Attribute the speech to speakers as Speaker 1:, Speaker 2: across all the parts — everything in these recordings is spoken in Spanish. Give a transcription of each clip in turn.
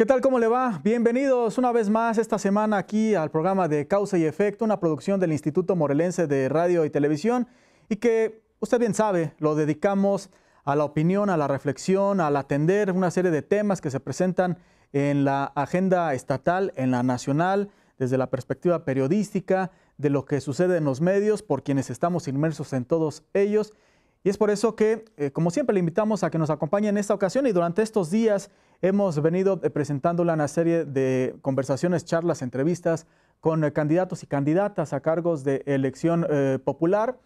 Speaker 1: ¿Qué tal? ¿Cómo le va? Bienvenidos una vez más esta semana aquí al programa de Causa y Efecto, una producción del Instituto Morelense de Radio y Televisión y que usted bien sabe, lo dedicamos a la opinión, a la reflexión, al atender una serie de temas que se presentan en la agenda estatal, en la nacional, desde la perspectiva periodística, de lo que sucede en los medios, por quienes estamos inmersos en todos ellos. Y es por eso que, eh, como siempre, le invitamos a que nos acompañe en esta ocasión y durante estos días Hemos venido eh, presentándola en una serie de conversaciones, charlas, entrevistas con eh, candidatos y candidatas a cargos de elección eh, popular.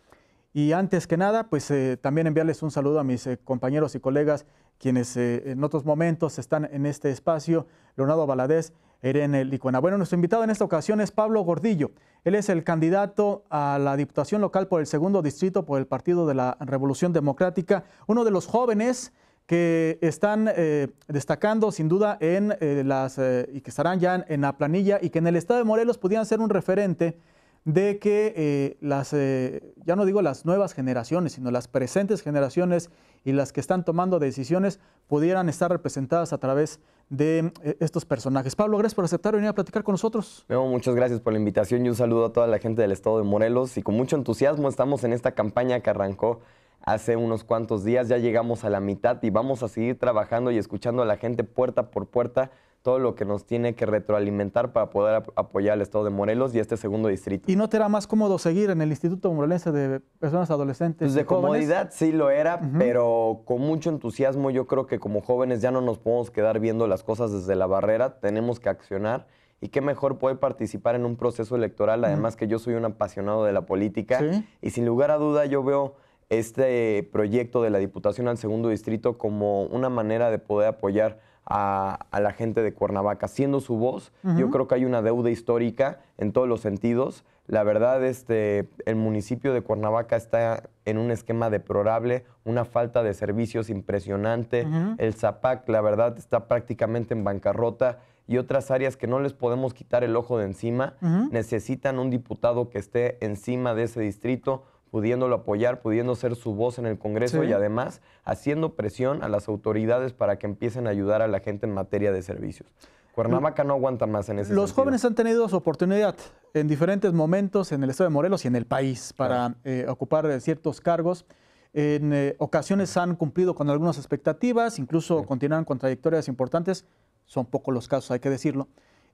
Speaker 1: Y antes que nada, pues también enviarles un saludo a mis compañeros y colegas quienes en otros momentos están en este espacio, Leonardo Valadez, Irene Licuena. Bueno, nuestro invitado en esta ocasión es Pablo Gordillo. Él es el candidato a la Diputación Local por el Segundo Distrito por el Partido de la Revolución Democrática, uno de los jóvenes que están eh, destacando sin duda en eh, las eh, y que estarán ya en, la planilla y que en el estado de Morelos pudieran ser un referente de que las ya no digo las nuevas generaciones sino las presentes generaciones y las que están tomando decisiones pudieran estar representadas a través de estos personajes. Pablo, gracias por aceptar venir a platicar con nosotros.
Speaker 2: muchas gracias por la invitación y un saludo a toda la gente del estado de Morelos y con mucho entusiasmo estamos en esta campaña que arrancó hace unos cuantos días. Ya llegamos a la mitad y vamos a seguir trabajando y escuchando a la gente puerta por puerta todo lo que nos tiene que retroalimentar para poder apoyar al Estado de Morelos y este segundo distrito.
Speaker 1: ¿Y no te era más cómodo seguir en el Instituto Morelense de Personas Adolescentes? Pues, de comodidad
Speaker 2: sí lo era, pero con mucho entusiasmo yo creo que como jóvenes ya no nos podemos quedar viendo las cosas desde la barrera, tenemos que accionar y qué mejor puede participar en un proceso electoral, además que yo soy un apasionado de la política y sin lugar a duda yo veo este proyecto de la Diputación al Segundo Distrito como una manera de poder apoyar a, la gente de Cuernavaca, siendo su voz. Yo creo que hay una deuda histórica en todos los sentidos. La verdad, este, el municipio de Cuernavaca está en un esquema deplorable, una falta de servicios impresionante. El Zapac, la verdad, está prácticamente en bancarrota y otras áreas que no les podemos quitar el ojo de encima. Necesitan un diputado que esté encima de ese distrito, pudiéndolo apoyar, pudiendo ser su voz en el Congreso y además haciendo presión a las autoridades para que empiecen a ayudar a la gente en materia de servicios. Cuernavaca no aguanta más en ese
Speaker 1: Los jóvenes han tenido su oportunidad en diferentes momentos en el estado de Morelos y en el país para eh, ocupar eh, ciertos cargos. En eh, ocasiones han cumplido con algunas expectativas, incluso continúan con trayectorias importantes. Son pocos los casos, hay que decirlo.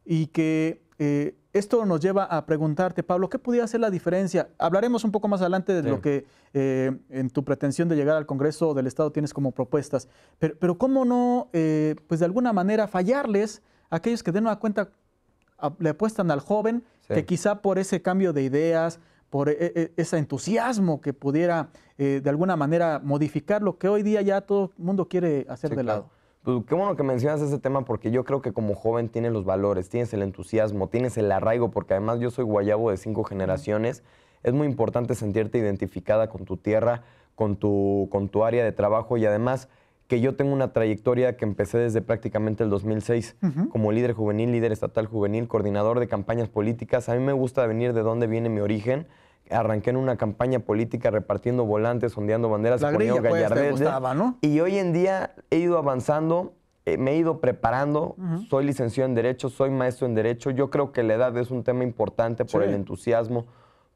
Speaker 1: Y que esto nos lleva a preguntarte, Pablo, ¿qué pudiera hacer la diferencia? Hablaremos un poco más adelante de lo que eh, en tu pretensión de llegar al Congreso del Estado tienes como propuestas, pero, ¿cómo no, eh, pues de alguna manera, fallarles a aquellos que de nueva cuenta le apuestan al joven, que quizá por ese cambio de ideas, por e, e, ese entusiasmo que pudiera eh, de alguna manera modificar lo que hoy día ya todo el mundo quiere hacer de lado? Pues qué bueno que mencionas ese tema porque yo creo que como
Speaker 2: joven tienes los valores, tienes el entusiasmo, tienes el arraigo, porque además yo soy guayabo de cinco generaciones. Es muy importante sentirte identificada con tu tierra, con tu, con tu área de trabajo y además que yo tengo una trayectoria que empecé desde prácticamente el 2006 como líder juvenil, líder estatal juvenil, coordinador de campañas políticas. A mí me gusta venir de dónde viene mi origen arranqué en una campaña política repartiendo volantes, ondeando banderas, poniendo pues, gallardetes. Y hoy en día he ido avanzando, eh, me he ido preparando, soy licenciado en Derecho, soy maestro en Derecho. Yo creo que la edad es un tema importante por el entusiasmo,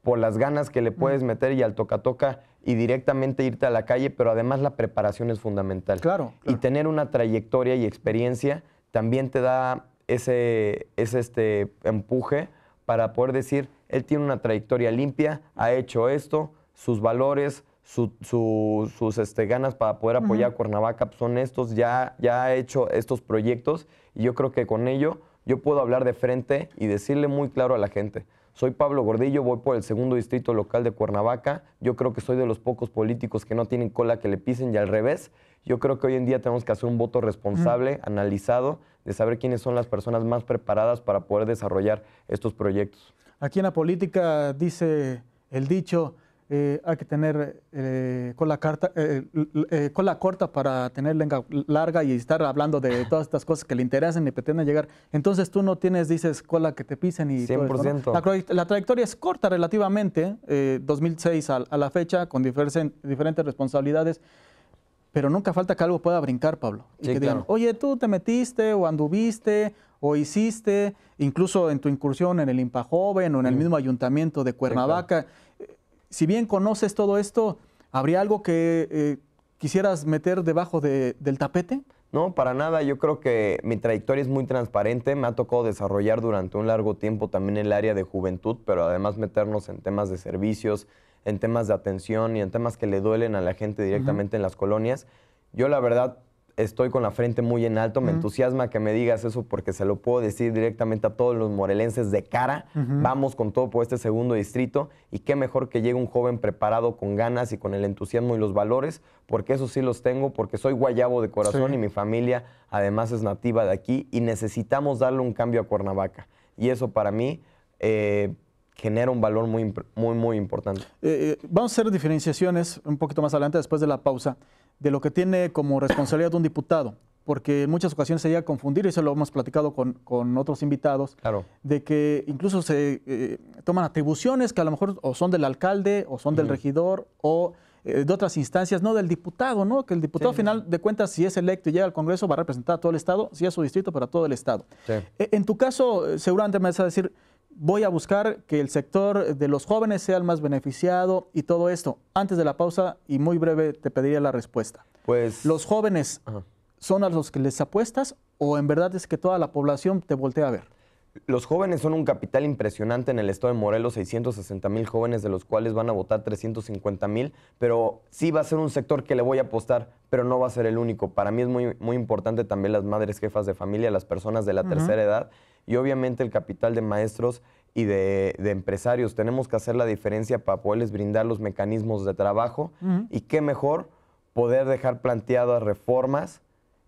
Speaker 2: por las ganas que le puedes meter y al toca-toca y directamente irte a la calle, pero además la preparación es fundamental. Claro. Y tener una trayectoria y experiencia también te da ese, este empuje para poder decir, él tiene una trayectoria limpia, ha hecho esto, sus valores, sus este, ganas para poder apoyar a Cuernavaca son estos, ya, ha hecho estos proyectos y yo creo que con ello yo puedo hablar de frente y decirle muy claro a la gente. Soy Pablo Gordillo, voy por el segundo distrito local de Cuernavaca. Yo creo que soy de los pocos políticos que no tienen cola que le pisen y al revés. Yo creo que hoy en día tenemos que hacer un voto responsable, analizado, de saber quiénes son las personas más preparadas para poder desarrollar estos proyectos.
Speaker 1: Aquí en la política dice el dicho, eh, hay que tener eh, cola la carta, eh, corta para tener lengua larga y estar hablando de todas estas cosas que le interesan y pretenden llegar. Entonces tú no tienes, dices, cola que te pisen y... la, trayectoria es corta relativamente, 2006 a, la fecha, con diferentes responsabilidades, pero nunca falta que algo pueda brincar, Pablo. que digan, oye, tú te metiste o anduviste o hiciste, incluso en tu incursión en el IMPA Joven o en el mismo ayuntamiento de Cuernavaca. Eh, si bien conoces todo esto, ¿habría algo que eh, quisieras meter debajo del tapete? No, para nada. Yo creo que mi trayectoria es muy transparente.
Speaker 2: Me ha tocado desarrollar durante un largo tiempo también el área de juventud, pero además meternos en temas de servicios, en temas de atención y en temas que le duelen a la gente directamente en las colonias. Yo la verdad estoy con la frente muy en alto. Me entusiasma que me digas eso porque se lo puedo decir directamente a todos los morelenses de cara. Vamos con todo por este segundo distrito y qué mejor que llegue un joven preparado con ganas y con el entusiasmo y los valores, porque eso sí los tengo, porque soy guayabo de corazón y mi familia además es nativa de aquí y necesitamos darle un cambio a Cuernavaca. Y eso para mí... Eh, genera un valor muy, muy, muy importante.
Speaker 1: Eh, eh, vamos a hacer diferenciaciones un poquito más adelante después de la pausa de lo que tiene como responsabilidad de un diputado, porque en muchas ocasiones se llega a confundir, y eso lo hemos platicado con, otros invitados, claro. de que incluso se eh, toman atribuciones que a lo mejor o son del alcalde, o son del regidor, o eh, de otras instancias, no del diputado, ¿no? Que el diputado al final de cuentas, si es electo y llega al Congreso, va a representar a todo el Estado, si es su distrito, para todo el Estado. E, en tu caso, eh, seguramente me vas a decir, voy a buscar que el sector de los jóvenes sea el más beneficiado y todo esto. Antes de la pausa, y muy breve, te pediría la respuesta. Pues. ¿Los jóvenes son a los que les apuestas o en verdad es que toda la población
Speaker 2: te voltea a ver? Los jóvenes son un capital impresionante en el estado de Morelos, 660 mil jóvenes, de los cuales van a votar 350 mil, pero sí va a ser un sector que le voy a apostar, pero no va a ser el único. Para mí es muy, muy importante también las madres jefas de familia, las personas de la tercera edad, y obviamente el capital de maestros y de, empresarios. Tenemos que hacer la diferencia para poderles brindar los mecanismos de trabajo y qué mejor poder dejar planteadas reformas,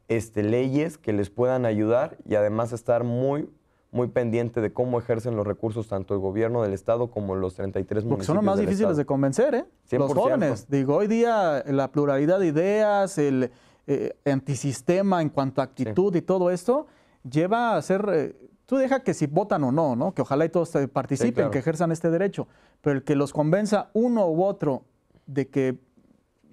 Speaker 2: este, leyes que les puedan ayudar y además estar muy, muy pendiente de cómo ejercen los recursos tanto el gobierno del Estado como los 33 Porque municipios. Porque son los más difíciles de
Speaker 1: convencer, ¿eh? Los jóvenes. Digo, hoy día la pluralidad de ideas, el eh, antisistema en cuanto a actitud y todo esto, lleva a ser eh, Tú deja que si votan o no, ¿no? Que ojalá y todos participen, que ejerzan este derecho. Pero el que los convenza uno u otro de que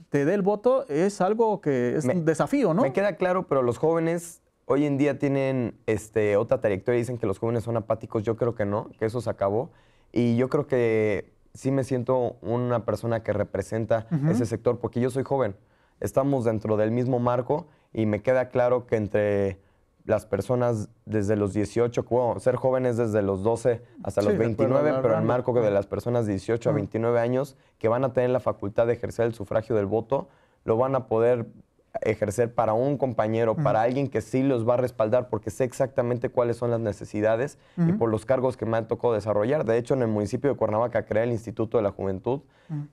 Speaker 1: te dé el voto es algo que es un desafío, ¿no? Me queda claro, pero los jóvenes hoy en día tienen este, otra
Speaker 2: trayectoria. Dicen que los jóvenes son apáticos. Yo creo que no, que eso se acabó. Y yo creo que sí me siento una persona que representa ese sector, porque yo soy joven. Estamos dentro del mismo marco y me queda claro que entre las personas desde los 18, ser jóvenes desde los 12 hasta los 29, pero en marco de las personas de 18 a 29 años que van a tener la facultad de ejercer el sufragio del voto, lo van a poder ejercer para un compañero, para alguien que sí los va a respaldar, porque sé exactamente cuáles son las necesidades y por los cargos que me han tocado desarrollar. De hecho, en el municipio de Cuernavaca crea el Instituto de la Juventud,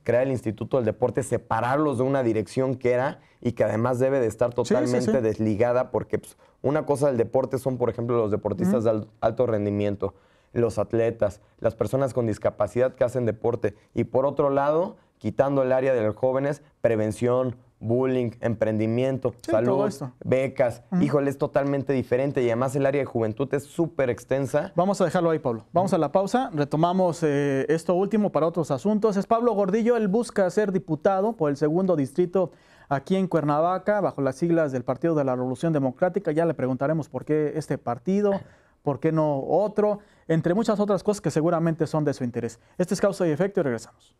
Speaker 2: crea el Instituto del Deporte, separarlos de una dirección que era y que además debe de estar totalmente desligada, porque pues, una cosa del deporte son, por ejemplo, los deportistas de alto rendimiento, los atletas, las personas con discapacidad que hacen deporte, y por otro lado, quitando el área de los jóvenes, prevención, bullying, emprendimiento, salud, becas. Híjole, es totalmente diferente y además el área de juventud es
Speaker 1: súper extensa. Vamos a dejarlo ahí, Pablo. Vamos a la pausa, retomamos eh, esto último para otros asuntos. Es Pablo Gordillo, él busca ser diputado por el segundo distrito aquí en Cuernavaca, bajo las siglas del Partido de la Revolución Democrática. Ya le preguntaremos por qué este partido. ¿Por qué no otro? Entre muchas otras cosas que seguramente son de su interés. Este es Causa y Efecto y regresamos.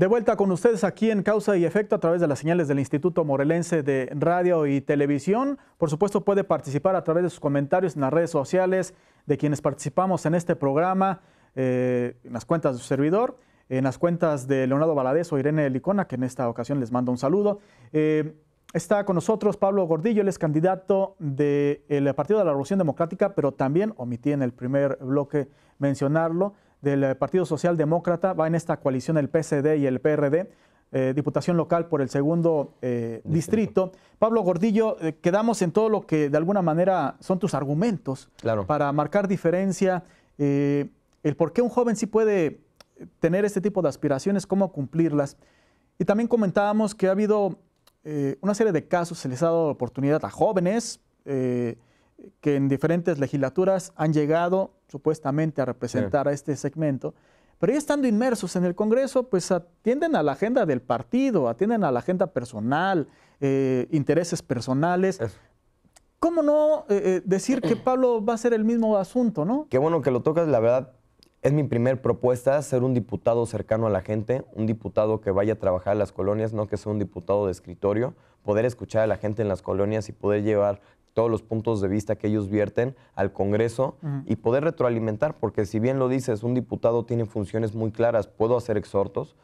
Speaker 1: De vuelta con ustedes aquí en Causa y Efecto a través de las señales del Instituto Morelense de Radio y Televisión. Por supuesto, puede participar a través de sus comentarios en las redes sociales de quienes participamos en este programa, eh, en las cuentas de su servidor, en las cuentas de Leonardo Valadez o Irene Licona, que en esta ocasión les mando un saludo. Eh, está con nosotros Pablo Gordillo, él es candidato del Partido de la Revolución Democrática, pero también omití en el primer bloque mencionarlo del eh, Partido Socialdemócrata, va en esta coalición el PSD y el PRD, eh, Diputación Local por el segundo eh, distrito. Pablo Gordillo, quedamos en todo lo que de alguna manera son tus argumentos para marcar diferencia, el por qué un joven sí puede tener este tipo de aspiraciones, cómo cumplirlas. Y también comentábamos que ha habido una serie de casos, se les ha dado oportunidad a jóvenes que en diferentes legislaturas han llegado supuestamente a representar a este segmento, pero ya estando inmersos en el Congreso, pues atienden a la agenda del partido, atienden a la agenda personal, eh, intereses personales. ¿Cómo no eh, eh, decir que Pablo va a ser el mismo asunto, no? Qué bueno que lo tocas, la verdad, es
Speaker 2: mi primer propuesta, ser un diputado cercano a la gente, un diputado que vaya a trabajar en las colonias, no que sea un diputado de escritorio, poder escuchar a la gente en las colonias y poder llevar todos los puntos de vista que ellos vierten al Congreso y poder retroalimentar, porque si bien lo dices, un diputado tiene funciones muy claras, puedo hacer exhortos,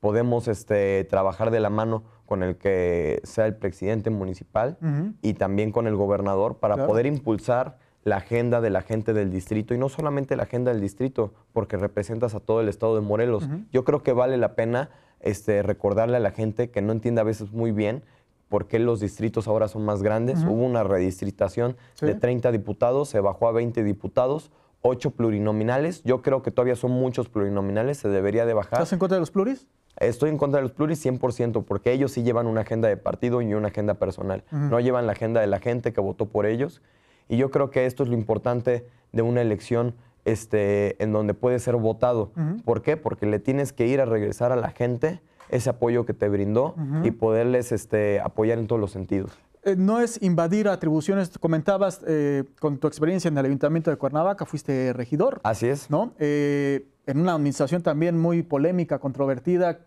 Speaker 2: podemos este, trabajar de la mano con el que sea el presidente municipal y también con el gobernador para poder impulsar la agenda de la gente del distrito y no solamente la agenda del distrito, porque representas a todo el estado de Morelos. Yo creo que vale la pena este, recordarle a la gente que no entiende a veces muy bien por qué los distritos ahora son más grandes. Hubo una redistritación de 30 diputados, se bajó a 20 diputados, 8 plurinominales. Yo creo que todavía son muchos plurinominales, se debería de bajar. ¿Estás en contra de los pluris? Estoy en contra de los pluris 100%, porque ellos sí llevan una agenda de partido y una agenda personal. No llevan la agenda de la gente que votó por ellos. Y yo creo que esto es lo importante de una elección este, en donde puede ser votado. ¿Por qué? Porque le tienes que ir a regresar a la gente ese apoyo que te brindó y poderles este, apoyar en todos los sentidos.
Speaker 1: Eh, no es invadir atribuciones. Comentabas eh, con tu experiencia en el Ayuntamiento de Cuernavaca, fuiste regidor. Así es. ¿no? Eh, en una administración también muy polémica, controvertida,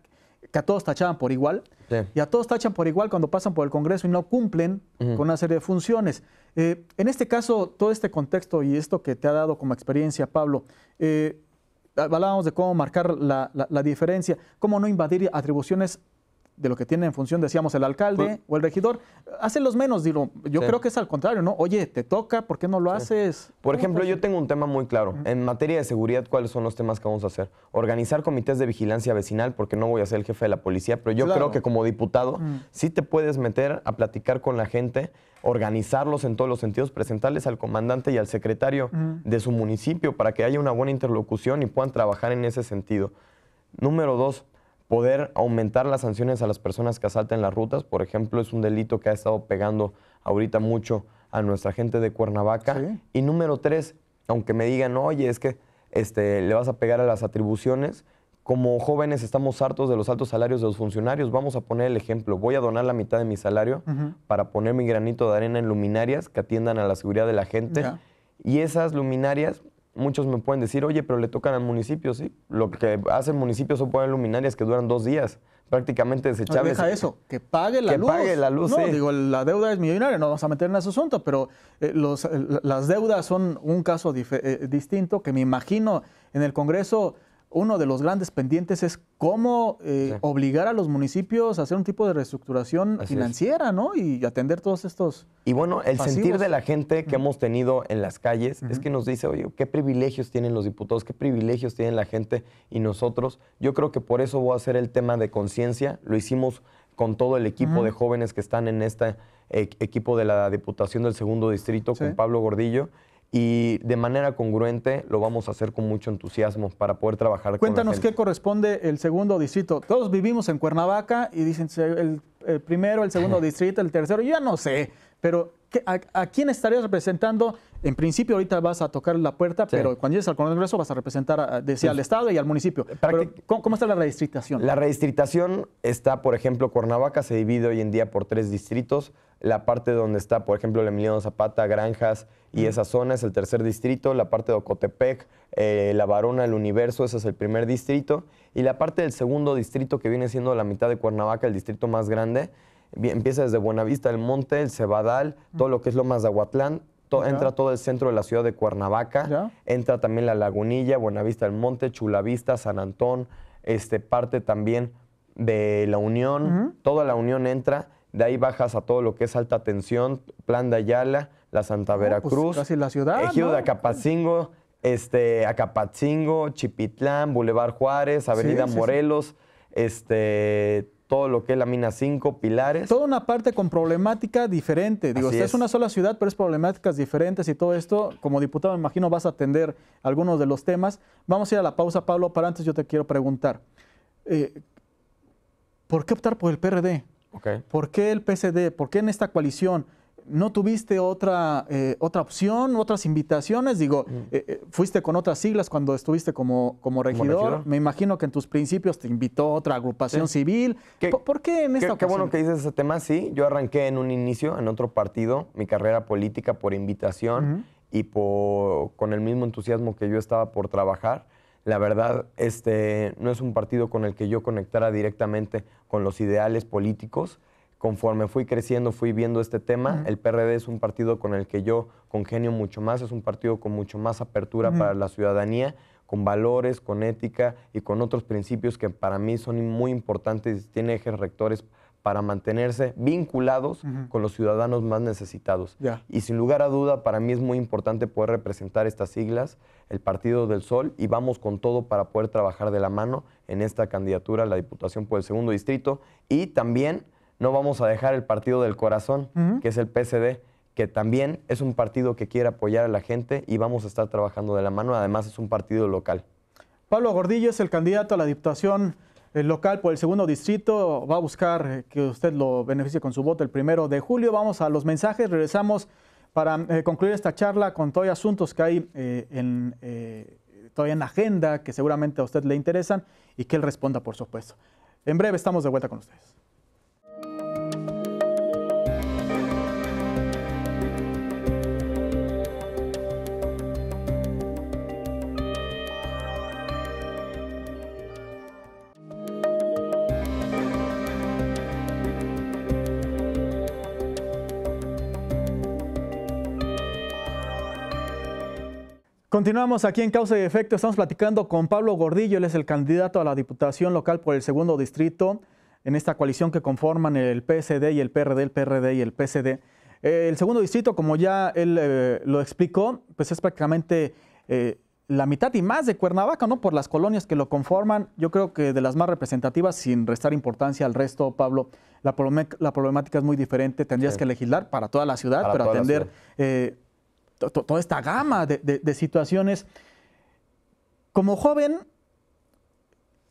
Speaker 1: que a todos tachaban por igual. Y a todos tachan por igual cuando pasan por el Congreso y no cumplen con una serie de funciones. en este caso, todo este contexto y esto que te ha dado como experiencia, Pablo, eh, hablábamos de cómo marcar la, diferencia, cómo no invadir atribuciones de lo que tiene en función, decíamos, el alcalde pues o el regidor. Hacen los menos, digo. Yo creo que es al contrario, ¿no? Oye, te toca, ¿por qué no lo haces? Por ejemplo, yo tengo un tema muy claro. En materia de seguridad, ¿cuáles son los
Speaker 2: temas que vamos a hacer? Organizar comités de vigilancia vecinal, porque no voy a ser el jefe de la policía, pero yo creo que como diputado sí te puedes meter a platicar con la gente, organizarlos en todos los sentidos, presentarles al comandante y al secretario de su municipio para que haya una buena interlocución y puedan trabajar en ese sentido. Número dos, poder aumentar las sanciones a las personas que asalten las rutas. Por ejemplo, es un delito que ha estado pegando ahorita mucho a nuestra gente de Cuernavaca. Y número tres, aunque me digan, oye, es que este, le vas a pegar a las atribuciones, como jóvenes estamos hartos de los altos salarios de los funcionarios. Vamos a poner el ejemplo. Voy a donar la mitad de mi salario para poner mi granito de arena en luminarias que atiendan a la seguridad de la gente. Y esas luminarias muchos me pueden decir, oye, pero le tocan al municipio, sí. Lo que hacen municipios son poner luminarias que duran dos días, prácticamente desechables. Deja eso,
Speaker 1: que pague la luz. No, digo, la deuda es millonaria, no vamos a meter en ese asunto, pero eh, los, eh, las deudas son un caso eh, distinto que me imagino en el Congreso uno de los grandes pendientes es cómo eh, obligar a los municipios a hacer un tipo de reestructuración financiera, ¿no? Y atender todos estos. Y bueno, el sentir de la
Speaker 2: gente que hemos tenido en las calles es que nos dice, oye, qué privilegios tienen los diputados, qué privilegios tienen la gente y nosotros. Yo creo que por eso voy a hacer el tema de conciencia. Lo hicimos con todo el equipo de jóvenes que están en este eh, equipo de la Diputación del Segundo Distrito, con Pablo Gordillo y de manera congruente lo vamos a hacer con mucho entusiasmo para poder trabajar Cuéntanos con la gente.
Speaker 1: qué corresponde el segundo distrito. Todos vivimos en Cuernavaca y dicen el, primero, el segundo distrito, el tercero, yo ya no sé, pero ¿a, a quién estarías representando en principio ahorita vas a tocar la puerta, pero cuando llegues al Congreso vas a representar, a, decía, al pues, Estado y al municipio. Eh, ¿cómo, está la redistritación?
Speaker 2: La redistritación está, por ejemplo, Cuernavaca se divide hoy en día por tres distritos. La parte donde está, por ejemplo, el Emiliano Zapata, Granjas y esa zona es el tercer distrito. La parte de Ocotepec, eh, La Varona, El Universo, ese es el primer distrito. Y la parte del segundo distrito, que viene siendo la mitad de Cuernavaca, el distrito más grande, empieza desde Buenavista, El Monte, El Cebadal, todo lo que es lo más de Aguatlán, entra todo el centro de la ciudad de Cuernavaca, entra también la Lagunilla, Buenavista del Monte, Chulavista, San Antón, este, parte también de la Unión, toda la Unión entra, de ahí bajas a todo lo que es alta tensión, Plan de Ayala, la Santa oh, pues, Veracruz, la ciudad, Ejido de Acapacingo, este, Acapatzingo, Chipitlán, Boulevard Juárez, Avenida Morelos, este todo lo que es la mina
Speaker 1: 5, Pilares. Toda una parte con problemática diferente. Digo, es. es. una sola ciudad, pero es problemáticas diferentes y todo esto. Como diputado, me imagino vas a atender algunos de los temas. Vamos a ir a la pausa, Pablo, para antes yo te quiero preguntar. Eh, ¿Por qué optar por el PRD? ¿Por qué el PSD? ¿Por qué en esta coalición? ¿No tuviste otra, eh, otra opción, otras invitaciones? Digo, mm. eh, eh, fuiste con otras siglas cuando estuviste como, como, regidor. Me imagino que en tus principios te invitó otra agrupación civil. ¿Por, qué en esta qué, ocasión? Qué bueno que
Speaker 2: dices ese tema. Sí, yo arranqué en un inicio, en otro partido, mi carrera política por invitación y con el mismo entusiasmo que yo estaba por trabajar. La verdad, este, no es un partido con el que yo conectara directamente con los ideales políticos conforme fui creciendo, fui viendo este tema. El PRD es un partido con el que yo congenio mucho más, es un partido con mucho más apertura para la ciudadanía, con valores, con ética y con otros principios que para mí son muy importantes, y tiene ejes rectores para mantenerse vinculados con los ciudadanos más necesitados. Y sin lugar a duda, para mí es muy importante poder representar estas siglas, el Partido del Sol, y vamos con todo para poder trabajar de la mano en esta candidatura a la Diputación por el Segundo Distrito y también no vamos a dejar el partido del corazón, que es el PCD, que también es un partido que quiere apoyar a la gente y vamos a estar trabajando de la mano. Además, es un partido local.
Speaker 1: Pablo Gordillo es el candidato a la Diputación eh, local por el segundo distrito. Va a buscar eh, que usted lo beneficie con su voto el primero de julio. Vamos a los mensajes. Regresamos para eh, concluir esta charla con todos los asuntos que hay en, todavía en la agenda que seguramente a usted le interesan y que él responda, por supuesto. En breve estamos de vuelta con ustedes. Continuamos aquí en Causa y Efecto. Estamos platicando con Pablo Gordillo. Él es el candidato a la Diputación Local por el Segundo Distrito en esta coalición que conforman el PSD y el PRD, el PRD y el PSD. Eh, el Segundo Distrito, como ya él eh, lo explicó, pues es prácticamente eh, la mitad y más de Cuernavaca, ¿no? Por las colonias que lo conforman. Yo creo que de las más representativas, sin restar importancia al resto, Pablo. La, problemática es muy diferente. Tendrías que legislar para toda la ciudad, pero atender toda esta gama de, situaciones. Como joven,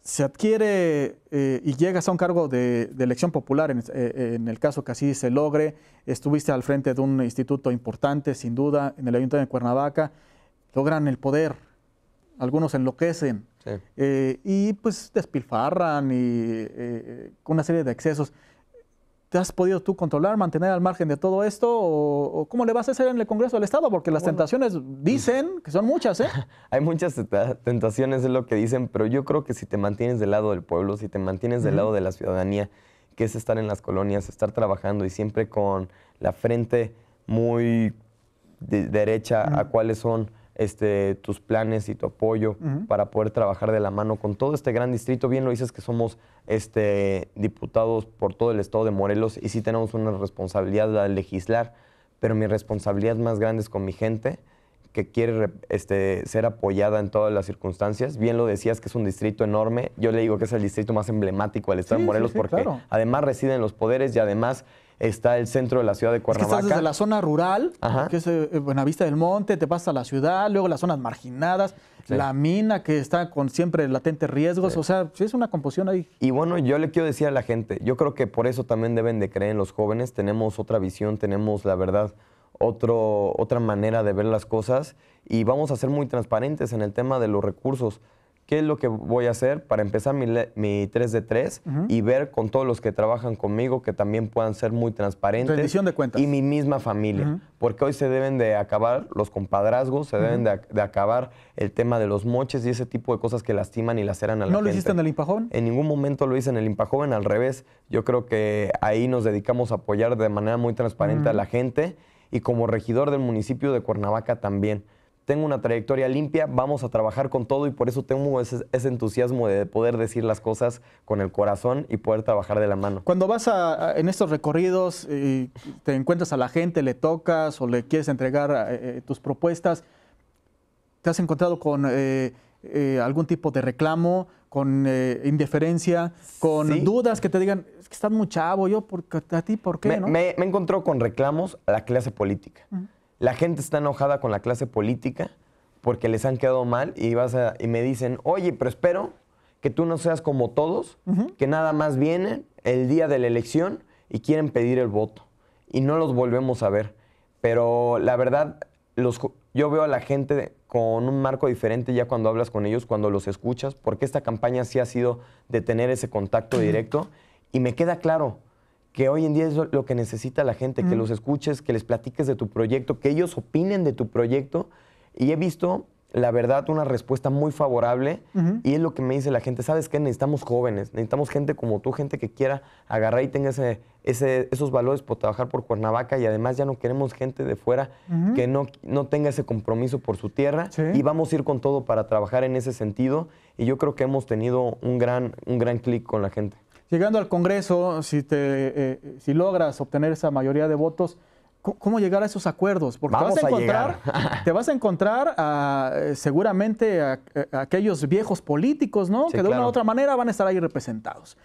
Speaker 1: se adquiere eh, y llegas a un cargo de, elección popular, eh, en, el caso que así se logre, estuviste al frente de un instituto importante, sin duda, en el Ayuntamiento de Cuernavaca, logran el poder, algunos enloquecen eh, y pues despilfarran y una serie de excesos. ¿Te has podido tú controlar, mantener al margen de todo esto? ¿O, cómo le vas a hacer en el Congreso del Estado? Porque las tentaciones dicen que son muchas, ¿eh? Hay muchas tentaciones, es lo que
Speaker 2: dicen, pero yo creo que si te mantienes del lado del pueblo, si te mantienes del lado de la ciudadanía, que es estar en las colonias, estar trabajando y siempre con la frente muy derecha a cuáles son este, tus planes y tu apoyo para poder trabajar de la mano con todo este gran distrito. Bien lo dices que somos este, diputados por todo el estado de Morelos y sí tenemos una responsabilidad, de legislar, pero mi responsabilidad más grande es con mi gente que quiere este, ser apoyada en todas las circunstancias. Bien lo decías que es un distrito enorme. Yo le digo que es el distrito más emblemático del estado de Morelos porque claro. además residen los poderes y además está el centro de la ciudad de Cuernavaca. que desde la
Speaker 1: zona rural, que es eh, eh, buena vista del Monte, te pasa a la ciudad, luego las zonas marginadas, la mina que está con siempre latentes riesgos, o sea, sí es una composición ahí.
Speaker 2: Y bueno, yo le quiero decir a la gente, yo creo que por eso también deben de creer en los jóvenes, tenemos otra visión, tenemos la verdad, otro, otra manera de ver las cosas y vamos a ser muy transparentes en el tema de los recursos qué es lo que voy a hacer para empezar mi, mi 3 de 3 y ver con todos los que trabajan conmigo que también puedan ser muy transparentes. de cuentas. Y mi misma familia. Porque hoy se deben de acabar los compadrazgos, se deben de, acabar el tema de los moches y ese tipo de cosas que lastiman y laceran a la gente. ¿No lo hiciste en el Impajoven? En ningún momento lo hice en el Impajoven, al revés. Yo creo que ahí nos dedicamos a apoyar de manera muy transparente a la gente y como regidor del municipio de Cuernavaca también tengo una trayectoria limpia, vamos a trabajar con todo y por eso tengo ese, entusiasmo de poder decir las cosas con el corazón y poder trabajar de la mano. Cuando
Speaker 1: vas a, en estos recorridos y te encuentras a la gente, le tocas o le quieres entregar eh, eh, tus propuestas, ¿te has encontrado con eh, algún tipo de reclamo, con indiferencia, con dudas que te digan, es que estás muy chavo, yo, porque ¿a ti por qué? Me, ¿no? me,
Speaker 2: encontró con reclamos a la clase política. La gente está enojada con la clase política porque les han quedado mal y, vas y me dicen, oye, pero espero que tú no seas como todos, que nada más vienen el día de la elección y quieren pedir el voto. Y no los volvemos a ver. Pero la verdad, los, yo veo a la gente con un marco diferente ya cuando hablas con ellos, cuando los escuchas, porque esta campaña sí ha sido de tener ese contacto directo. Y me queda claro, que hoy en día es lo que necesita la gente, que los escuches, que les platiques de tu proyecto, que ellos opinen de tu proyecto. Y he visto, la verdad, una respuesta muy favorable y es lo que me dice la gente, ¿sabes qué? Necesitamos jóvenes, necesitamos gente como tú, gente que quiera agarrar y tenga ese, esos valores por trabajar por Cuernavaca y además ya no queremos gente de fuera que no, no tenga ese compromiso por su tierra y vamos a ir con todo para trabajar en ese sentido y yo creo que hemos tenido un gran, un gran clic con la gente
Speaker 1: llegando al Congreso, si, te, eh, si logras obtener esa mayoría de votos, ¿Cómo llegar a esos acuerdos? Porque vas a, encontrar, te vas a encontrar a, eh, seguramente a, aquellos viejos políticos, ¿no? que de una u otra manera van a estar ahí representados.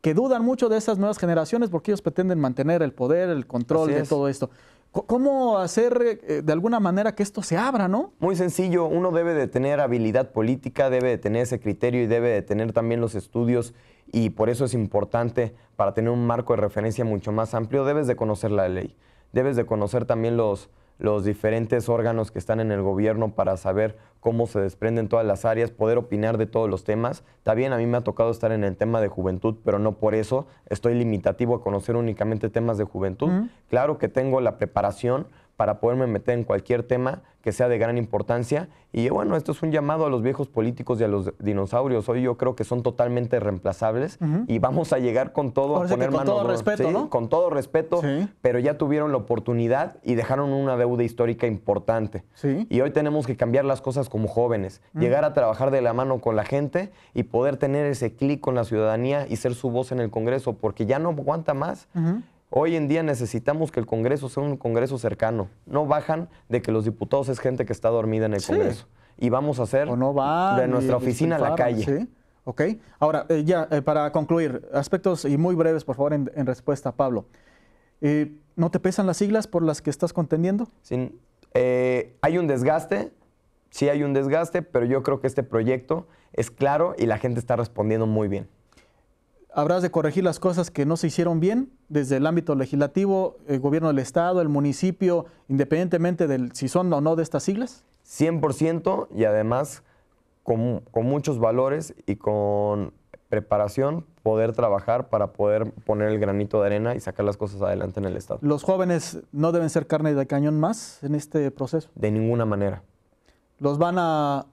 Speaker 1: Que dudan mucho de esas nuevas generaciones porque ellos pretenden mantener el poder, el control de todo esto. ¿Cómo hacer eh, de alguna manera que esto se abra, no? Muy sencillo, uno debe de tener habilidad política, debe de tener ese
Speaker 2: criterio y debe de tener también los estudios y por eso es importante para tener un marco de referencia mucho más amplio, debes de conocer la ley, debes de conocer también los, diferentes órganos que están en el gobierno para saber cómo se desprenden todas las áreas, poder opinar de todos los temas. También a mí me ha tocado estar en el tema de juventud, pero no por eso estoy limitativo a conocer únicamente temas de juventud. Claro que tengo la preparación, para poderme meter en cualquier tema que sea de gran importancia. Y bueno, esto es un llamado a los viejos políticos y a los dinosaurios. Hoy yo creo que son totalmente reemplazables y vamos a llegar con todo, a poner con todo respeto, Con todo respeto, pero ya tuvieron la oportunidad y dejaron una deuda histórica importante. Y hoy tenemos que cambiar las cosas como jóvenes, llegar a trabajar de la mano con la gente y poder tener ese clic con la ciudadanía y ser su voz en el Congreso, porque ya no aguanta más. Hoy en día necesitamos que el Congreso sea un Congreso cercano. No bajan de que los diputados es gente que está dormida en el Congreso. Y vamos a hacer no de nuestra oficina a la calle.
Speaker 1: Ahora, eh, ya, eh, para concluir, aspectos y muy breves, por favor, en, respuesta respuesta, Pablo. Eh, ¿No te pesan las siglas por las que estás contendiendo? Sin,
Speaker 2: hay un desgaste, sí hay un desgaste, pero yo creo que este proyecto es
Speaker 1: claro y la gente está respondiendo muy bien habrás de corregir las cosas que no se hicieron bien desde el ámbito legislativo, el gobierno del Estado, el municipio, independientemente de si son o no de estas siglas? 100% y además con, con, muchos
Speaker 2: valores y con preparación poder trabajar para poder poner el granito de arena y sacar las cosas adelante en el Estado.
Speaker 1: ¿Los jóvenes no deben ser carne de cañón más en este proceso? De ninguna manera. ¿Los van a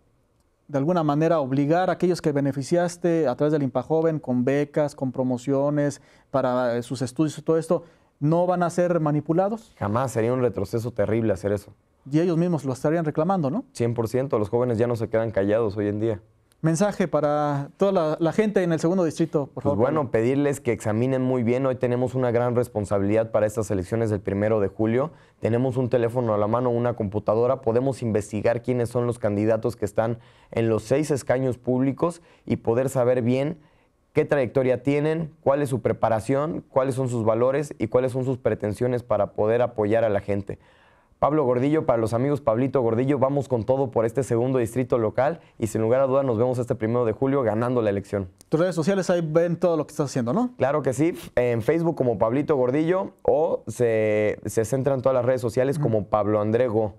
Speaker 1: de alguna manera obligar a aquellos que beneficiaste a través del IMPA Joven con becas, con promociones para eh, sus estudios y todo esto, no van a ser manipulados? Jamás, sería un retroceso terrible hacer eso. Y ellos mismos lo estarían reclamando, ¿no? 100%, los jóvenes ya no se quedan callados hoy en día mensaje para toda la, gente en el segundo distrito, por pues
Speaker 2: favor? Pues bueno, pedirles que examinen muy bien. Hoy tenemos una gran responsabilidad para estas elecciones del primero de julio. Tenemos un teléfono a la mano, una computadora. Podemos investigar quiénes son los candidatos que están en los seis escaños públicos y poder saber bien qué trayectoria tienen, cuál es su preparación, cuáles son sus valores y cuáles son sus pretensiones para poder apoyar a la gente. Pablo Gordillo, para los amigos Pablito Gordillo, vamos con todo por este segundo distrito local y sin lugar a dudas nos vemos este primero de julio ganando la elección. Tus redes sociales ahí ven todo lo que estás haciendo, ¿no? Claro que sí, en Facebook como Pablito Gordillo o se, se centran todas las redes sociales como Pablo Andrego.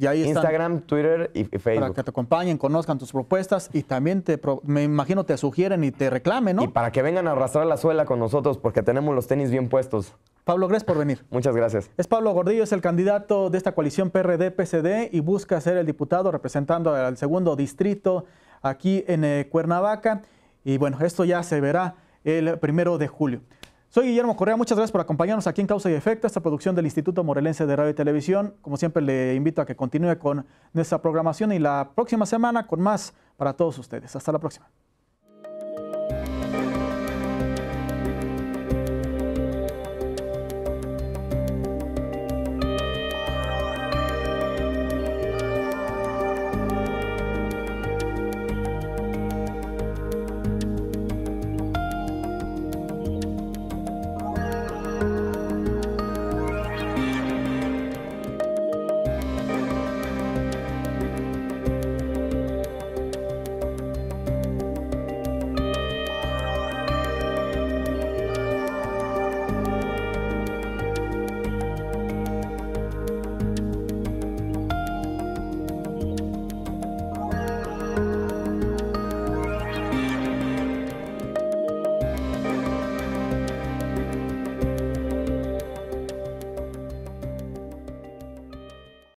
Speaker 1: Y ahí Instagram, Twitter y Facebook. Para que te acompañen, conozcan tus propuestas y también te, me imagino te sugieren y te reclamen, ¿no? Y para que vengan a arrastrar la suela con nosotros porque tenemos los tenis bien puestos. Pablo, gracias por venir. Muchas gracias. Es Pablo Gordillo, es el candidato de esta coalición PRD-PCD y busca ser el diputado representando al segundo distrito aquí en eh, Cuernavaca. Y bueno, esto ya se verá el primero de julio. Soy Guillermo Correa, muchas gracias por acompañarnos aquí en Causa y Efecto, esta producción del Instituto Morelense de Radio y Televisión. Como siempre, le invito a que continúe con nuestra programación y la próxima semana con más para todos ustedes. Hasta la próxima.